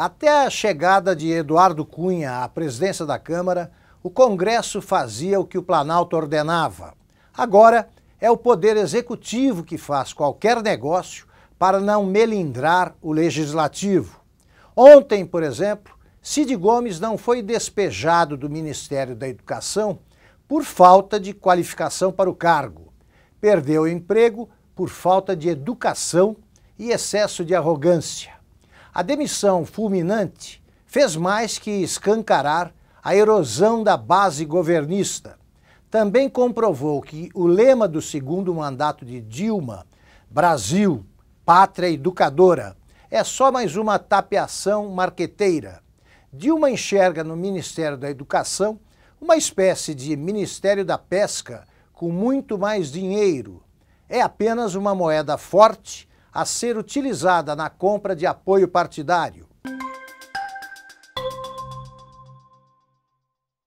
Até a chegada de Eduardo Cunha à presidência da Câmara, o Congresso fazia o que o Planalto ordenava. Agora é o Poder Executivo que faz qualquer negócio para não melindrar o Legislativo. Ontem, por exemplo, Cid Gomes não foi despejado do Ministério da Educação por falta de qualificação para o cargo. Perdeu o emprego por falta de educação e excesso de arrogância. A demissão fulminante fez mais que escancarar a erosão da base governista. Também comprovou que o lema do segundo mandato de Dilma, Brasil, pátria educadora, é só mais uma tapeação marqueteira. Dilma enxerga no Ministério da Educação uma espécie de Ministério da Pesca com muito mais dinheiro. É apenas uma moeda forte a ser utilizada na compra de apoio partidário